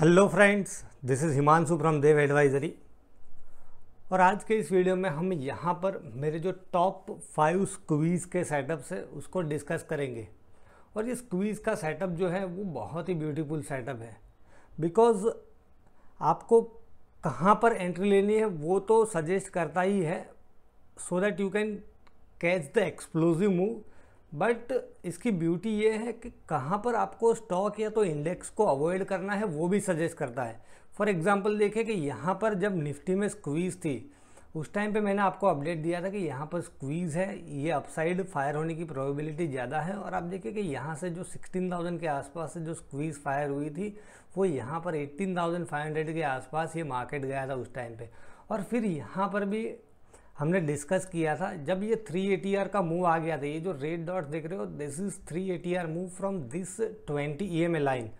hello friends this is Himanshu from Dev advisory और आज के इस वीडियो में हम यहाँ पर मेरे जो टॉप फाइव स्क्वीज़ के सेटअप्स है उसको डिस्कस करेंगे और ये स्क्वीज़ का सेटअप जो है वो बहुत ही ब्यूटीफुल सेटअप है बिकॉज आपको कहाँ पर एंट्री लेनी है वो तो सजेस्ट करता ही है so that you can catch the explosive move but इसकी ब्यूटी ये है कि कहाँ पर आपको स्टॉक या तो इंडेक्स को अवॉइड करना है वो भी सजेस्ट करता है फॉर एग्जांपल देखें कि यहाँ पर जब निफ्टी में स्क्वीज़ थी उस टाइम पे मैंने आपको अपडेट दिया था कि यहाँ पर स्क्वीज़ है ये अपसाइड फायर होने की प्रोबेबिलिटी ज़्यादा है और आप देखिए कि यहाँ से जो 16,000 के आसपास से जो स्क्वीज़ फायर हुई थी वो यहाँ पर 18,500 के आसपास ये मार्केट गया था उस टाइम पे और फिर यहाँ पर भी हमने डिस्कस किया था जब ये थ्री ए का मूव आ गया था ये जो रेड डॉट देख रहे हो this is three a move from this twenty E M A line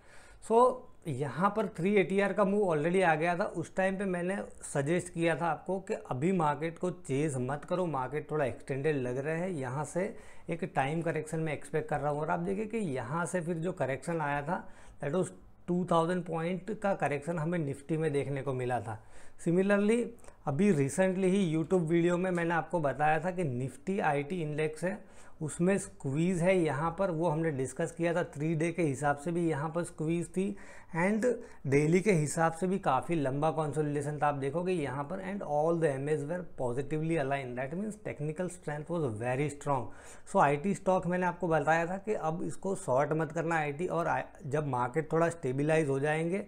so यहाँ पर थ्री ए का मूव ऑलरेडी आ गया था उस टाइम पे मैंने सजेस्ट किया था आपको कि अभी मार्केट को चेज़ मत करो मार्केट थोड़ा एक्सटेंडेड लग रहा है यहाँ से एक टाइम करेक्शन मैं एक्सपेक्ट कर रहा हूँ और आप देखिए कि यहाँ से फिर जो करेक्शन आया था दैट वॉज 2000 पॉइंट का करेक्शन हमें निफ्टी में देखने को मिला था सिमिलरली अभी रिसेंटली ही यूट्यूब वीडियो में मैंने आपको बताया था कि निफ्टी आईटी इंडेक्स है उसमें स्क्वीज़ है यहाँ पर वो हमने डिस्कस किया था थ्री डे के हिसाब से भी यहाँ पर स्क्वीज़ थी एंड डेली के हिसाब से भी काफ़ी लंबा कॉन्सोलिडेशन था आप देखोगे यहाँ पर and all the MAs were positively align that means technical strength was very strong so I stock मैंने आपको बताया था कि अब इसको शॉर्ट मत करना आई और जब मार्केट थोड़ा स्टेबिलाइज हो जाएंगे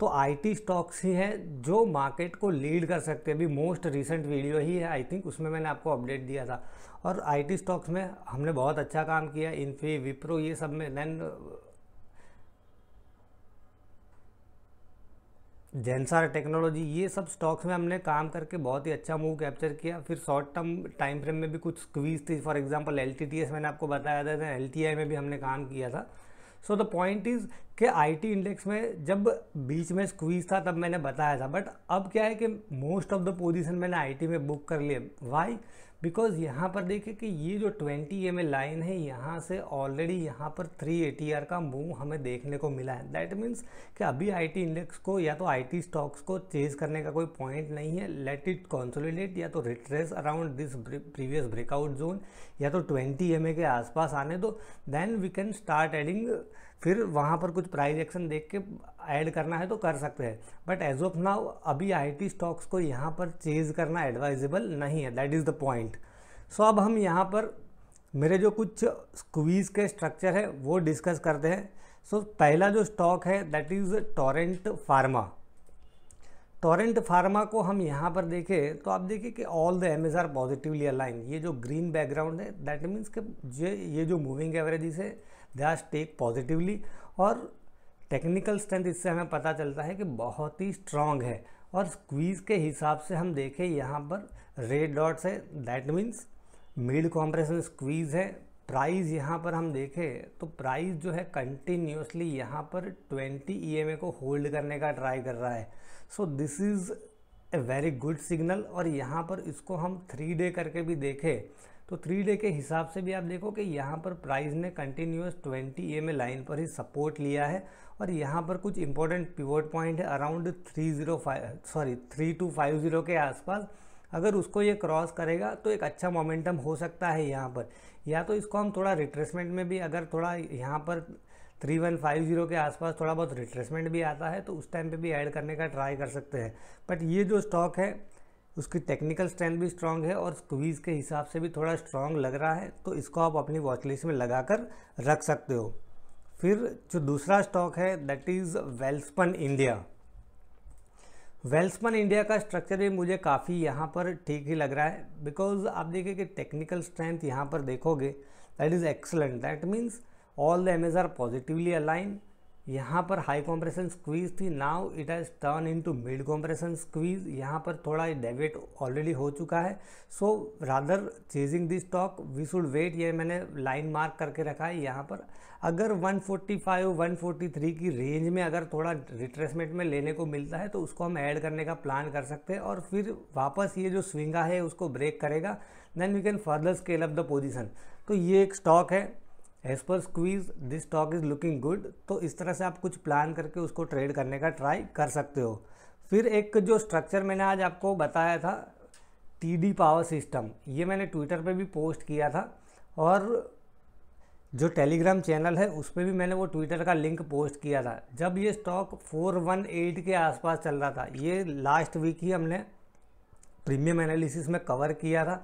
तो आईटी स्टॉक्स ही हैं जो मार्केट को लीड कर सकते हैं अभी मोस्ट रिसेंट वीडियो ही है आई थिंक उसमें मैंने आपको अपडेट दिया था और आईटी स्टॉक्स में हमने बहुत अच्छा काम किया इन्फी विप्रो ये सब में देन जेंसार टेक्नोलॉजी ये सब स्टॉक्स में हमने काम करके बहुत ही अच्छा मूव कैप्चर किया फिर शॉर्ट टर्म टाइम फ्रेम में भी कुछ स्क्वीज थी फॉर एग्जांपल एल मैंने आपको बताया था एल में भी हमने काम किया था सो द पॉइंट इज़ कि आईटी इंडेक्स में जब बीच में स्क्वीज था तब मैंने बताया था बट अब क्या है कि मोस्ट ऑफ द पोजीशन मैंने आईटी में बुक कर लिए वाई बिकॉज यहाँ पर देखिए कि ये जो 20 एम लाइन है यहाँ से ऑलरेडी यहाँ पर 3 का मूव हमें देखने को मिला है दैट मीन्स कि अभी आईटी इंडेक्स को या तो आईटी स्टॉक्स को चेज करने का कोई पॉइंट नहीं है लेट इट कॉन्सोलिडेट या तो retrace around this previous breakout zone या तो 20 एम के आसपास आने दो then we can start adding फिर वहाँ पर कुछ प्राइज एक्शन देख के ऐड करना है तो कर सकते हैं बट एज ऑफ नाउ अभी आईटी स्टॉक्स को यहाँ पर चेज करना एडवाइजेबल नहीं है that is the point so अब हम यहाँ पर मेरे जो कुछ स्क्वीज के स्ट्रक्चर है वो डिस्कस करते हैं सो so, पहला जो स्टॉक है that is Torrent Pharma Torrent Pharma को हम यहाँ पर देखें तो आप देखिए कि all the M are positively align ये जो ग्रीन बैकग्राउंड है दैट मीन्स के ये ये जो मूविंग एवरेजिस है दे आर स्टेक पॉजिटिवली और टेक्निकल स्ट्रेंथ इससे हमें पता चलता है कि बहुत ही स्ट्रांग है और स्क्वीज़ के हिसाब से हम देखें यहाँ पर रेड डॉट्स है that means mid compression squeeze है प्राइस यहाँ पर हम देखें तो प्राइस जो है कंटिन्यूसली यहाँ पर 20 ई e को होल्ड करने का ट्राई कर रहा है so this is a very good signal और यहाँ पर इसको हम थ्री डे करके भी देखें तो थ्री डे के हिसाब से भी आप देखो कि यहाँ पर प्राइस ने कंटिन्यूस 20 ए में लाइन पर ही सपोर्ट लिया है और यहाँ पर कुछ इंपॉर्टेंट पिवोट पॉइंट है अराउंड 305 सॉरी 3250 के आसपास अगर उसको ये क्रॉस करेगा तो एक अच्छा मोमेंटम हो सकता है यहाँ पर या तो इसको हम थोड़ा रिट्रेसमेंट में भी अगर थोड़ा यहाँ पर 3150 के आसपास थोड़ा बहुत रिट्रेसमेंट भी आता है तो उस टाइम पे भी ऐड करने का ट्राई कर सकते हैं बट ये जो स्टॉक है उसकी टेक्निकल स्ट्रेंथ भी स्ट्रांग है और स्क्वीज़ के हिसाब से भी थोड़ा स्ट्रांग लग रहा है तो इसको आप अपनी वॉचलिस्ट में लगा कर रख सकते हो फिर जो दूसरा स्टॉक है that is Welspun India Welspun India का स्ट्रक्चर भी मुझे काफ़ी यहाँ पर ठीक ही लग रहा है बिकॉज आप देखिए कि टेक्निकल स्ट्रेंथ यहाँ पर देखोगे that is excellent that means all the M are positively align यहाँ पर हाई कॉम्प्रेशन स्क्वीज थी now it has turn in to mid compression squeeze यहाँ पर थोड़ा डेविट ऑलरेडी हो चुका है so rather chasing this stock we should wait ये मैंने लाइन मार्क करके रखा है यहाँ पर अगर 145 143 की रेंज में अगर थोड़ा रिट्रेसमेंट में लेने को मिलता है तो उसको हम ऐड करने का प्लान कर सकते हैं और फिर वापस ये जो स्विंगा है उसको ब्रेक करेगा then we can further scale up the position तो ये एक स्टॉक है as per squeeze this stock is looking good तो इस तरह से आप कुछ प्लान करके उसको ट्रेड करने का ट्राई कर सकते हो फिर एक जो स्ट्रक्चर मैंने आज आपको बताया था टीडी पावर सिस्टम ये मैंने ट्विटर पे भी पोस्ट किया था और जो टेलीग्राम चैनल है उस पर भी मैंने वो ट्विटर का लिंक पोस्ट किया था जब ये स्टॉक 418 के आसपास चल रहा था ये लास्ट वीक ही हमने प्रीमियम एनालिसिस में कवर किया था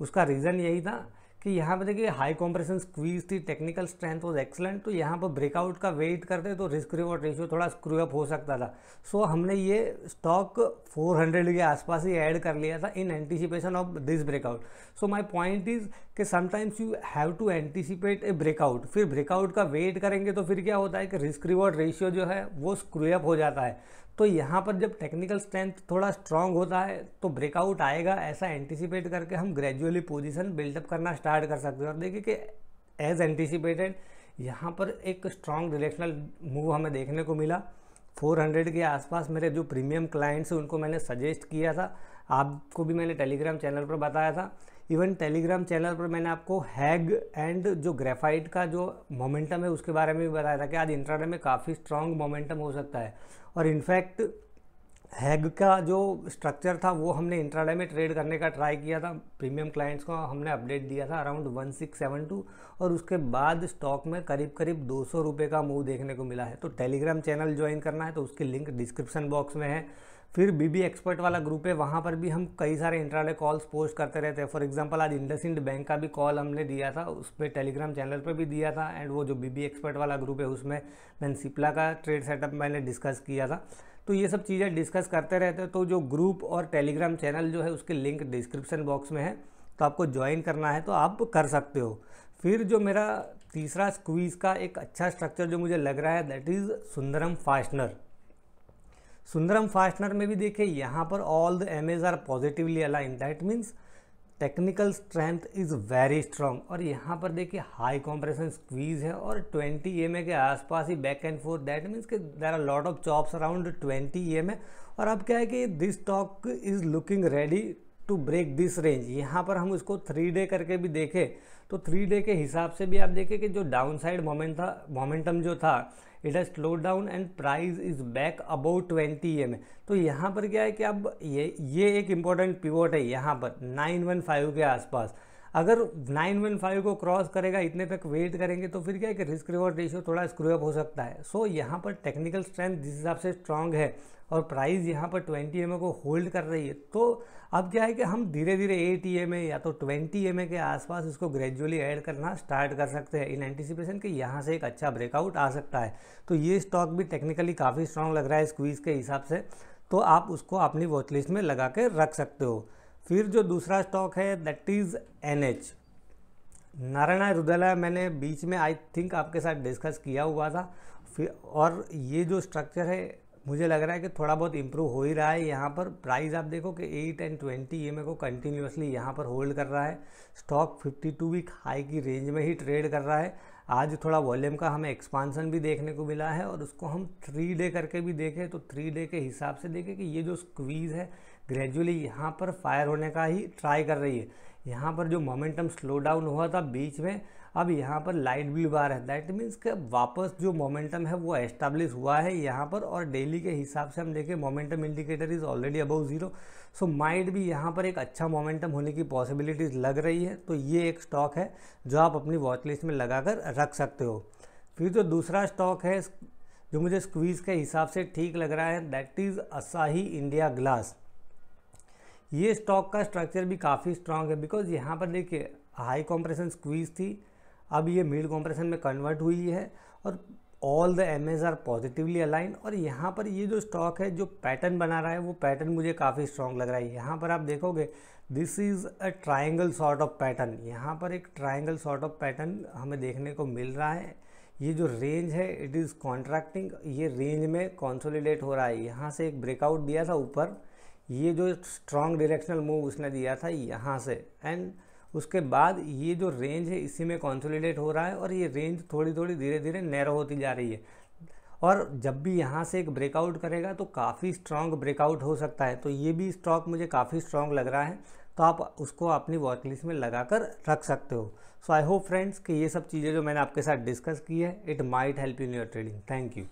उसका रीज़न यही था कि यहाँ पे देखिए हाई कॉम्प्रेशन स्क्वीज थी टेक्निकल स्ट्रेंथ वॉज एक्सलेंट तो यहाँ पर ब्रेकआउट का वेट करते तो रिस्क रिवॉर्ड रेशियो थोड़ा स्क्रू अप हो सकता था सो so, हमने ये स्टॉक 400 के आसपास ही ऐड कर लिया था in anticipation of this breakout so my point is कि sometimes you have to anticipate a breakout फिर ब्रेकआउट का वेट करेंगे तो फिर क्या होता है कि रिस्क रिवॉर्ड रेशियो जो है वो स्क्रू अप हो जाता है तो यहाँ पर जब टेक्निकल स्ट्रेंथ थोड़ा स्ट्रांग होता है तो ब्रेकआउट आएगा ऐसा एंटिसिपेट करके हम ग्रेजुअली पोजिशन बिल्डअप करना स्टार्ट कर सकते हैं और देखिए कि एज एंटिसिपेटेड यहाँ पर एक स्ट्रांग रिलेशनल मूव हमें देखने को मिला 400 के आसपास मेरे जो प्रीमियम क्लाइंट्स हैं उनको मैंने सजेस्ट किया था आपको भी मैंने टेलीग्राम चैनल पर बताया था इवन टेलीग्राम चैनल पर मैंने आपको हैग एंड जो ग्रेफाइट का जो मोमेंटम है उसके बारे में भी बताया था कि आज इंट्राडे में काफ़ी स्ट्रांग मोमेंटम हो सकता है और इनफैक्ट हैग का जो स्ट्रक्चर था वो हमने इंट्राडे में ट्रेड करने का ट्राई किया था प्रीमियम क्लाइंट्स को हमने अपडेट दिया था अराउंड टू और उसके बाद स्टॉक में करीब करीब दो सौ का मूव देखने को मिला है तो टेलीग्राम चैनल ज्वाइन करना है तो उसकी लिंक डिस्क्रिप्शन बॉक्स में है फिर बीबी एक्सपर्ट वाला ग्रुप है वहाँ पर भी हम कई सारे इंट्राडे कॉल्स पोस्ट करते रहते हैं फॉर एग्जांपल आज इंड बैंक का भी कॉल हमने दिया था उस पर टेलीग्राम चैनल पर भी दिया था एंड वो जो बीबी एक्सपर्ट वाला ग्रुप है उसमें मैंने सिप्ला का ट्रेड सेटअप मैंने डिस्कस किया था तो ये सब चीज़ें डिस्कस करते रहते हैं तो जो ग्रुप और टेलीग्राम चैनल जो है उसके लिंक डिस्क्रिप्शन बॉक्स में है तो आपको ज्वाइन करना है तो आप कर सकते हो फिर जो मेरा तीसरा स्क्वीज़ का एक अच्छा स्ट्रक्चर जो मुझे लग रहा है that is Sundaram fastener Sundaram fastener में भी देखिए यहाँ पर all the MAs are positively align that means technical strength is very strong और यहाँ पर देखिए हाई कॉम्प्रेशन स्क्वीज है और 20 ई के आसपास ही back and forth that means के there are lot of chops around 20 ई और अब क्या है कि this stock is looking ready to break this range यहाँ पर हम उसको थ्री डे करके भी देखें तो थ्री डे के हिसाब से भी आप देखें कि जो डाउन साइड मोमेंट था मोमेंटम जो था it has slow down and price is back about twenty M तो यहाँ पर क्या है कि अब ये ये एक इम्पॉर्टेंट पिवोट है यहाँ पर नाइन वन फाइव के आसपास अगर नाइन वन फाइव को क्रॉस करेगा इतने तक वेट करेंगे तो फिर क्या है कि रिस्क रिवॉर्ड रेशियो थोड़ा स्क्रूअप हो सकता है सो so, यहाँ पर टेक्निकल स्ट्रेंथ जिस हिसाब से स्ट्रांग है और प्राइस यहाँ पर 20 एम को होल्ड कर रही है तो अब क्या है कि हम धीरे धीरे 8 एम या तो 20 एम के आसपास इसको ग्रेजुअली ऐड करना स्टार्ट कर सकते हैं इन एंटिसिपेशन कि यहाँ से एक अच्छा ब्रेकआउट आ सकता है तो ये स्टॉक भी टेक्निकली काफ़ी स्ट्रांग लग रहा है स्क्वीज़ के हिसाब से तो आप उसको अपनी वॉचलिस्ट में लगा के रख सकते हो फिर जो दूसरा स्टॉक है that is N H Narayana Hrudayalaya मैंने बीच में आई थिंक आपके साथ डिस्कस किया हुआ था फिर और ये जो स्ट्रक्चर है मुझे लग रहा है कि थोड़ा बहुत इम्प्रूव हो ही रहा है यहाँ पर प्राइस आप देखो कि एट एंड ट्वेंटी ये मेरे को कंटिन्यूसली यहाँ पर होल्ड कर रहा है स्टॉक 52 वीक हाई की रेंज में ही ट्रेड कर रहा है आज थोड़ा वॉल्यूम का हमें एक्सपांसन भी देखने को मिला है और उसको हम थ्री डे करके भी देखें तो थ्री डे के हिसाब से देखें कि ये जो स्क्वीज़ है ग्रेजुअली यहाँ पर फायर होने का ही ट्राई कर रही है यहाँ पर जो मोमेंटम स्लो डाउन हुआ था बीच में अब यहाँ पर लाइट ब्लू बार है दैट मीन्स के वापस जो मोमेंटम है वो एस्टाब्लिश हुआ है यहाँ पर और डेली के हिसाब से हम देखें momentum indicator is already above zero so might भी यहाँ पर एक अच्छा मोमेंटम होने की पॉसिबिलिटीज़ लग रही है तो ये एक स्टॉक है जो आप अपनी वॉच लिस्ट में लगा कर रख सकते हो फिर जो दूसरा स्टॉक है जो मुझे स्क्वीज़ के हिसाब से ठीक लग रहा है that is Asahi India glass ये स्टॉक का स्ट्रक्चर भी काफ़ी स्ट्रांग है बिकॉज यहाँ पर देखिए हाई कॉम्प्रेशन स्क्वीज़ थी अब ये मिड कॉम्प्रेशन में कन्वर्ट हुई है और all the MAs are positively align और यहाँ पर ये जो स्टॉक है जो पैटर्न बना रहा है वो पैटर्न मुझे काफ़ी स्ट्रॉन्ग लग रहा है यहाँ पर आप देखोगे this is a triangle sort of pattern यहाँ पर एक ट्राइंगल सॉर्ट ऑफ पैटर्न हमें देखने को मिल रहा है ये जो रेंज है इट इज़ कॉन्ट्रैक्टिंग ये रेंज में कॉन्सोलिडेट हो रहा है यहाँ से एक ब्रेकआउट दिया था ऊपर ये जो स्ट्रॉन्ग डिरेक्शनल मूव उसने दिया था यहाँ से एंड उसके बाद ये जो रेंज है इसी में कॉन्सोलिडेट हो रहा है और ये रेंज थोड़ी थोड़ी धीरे धीरे नैरो होती जा रही है और जब भी यहाँ से एक ब्रेकआउट करेगा तो काफ़ी स्ट्रॉन्ग ब्रेकआउट हो सकता है तो ये भी स्टॉक मुझे काफ़ी स्ट्रॉन्ग लग रहा है तो आप उसको अपनी वॉच में लगा कर रख सकते हो सो आई होप फ्रेंड्स कि ये सब चीज़ें जो मैंने आपके साथ डिस्कस की है it might help in your trading thank you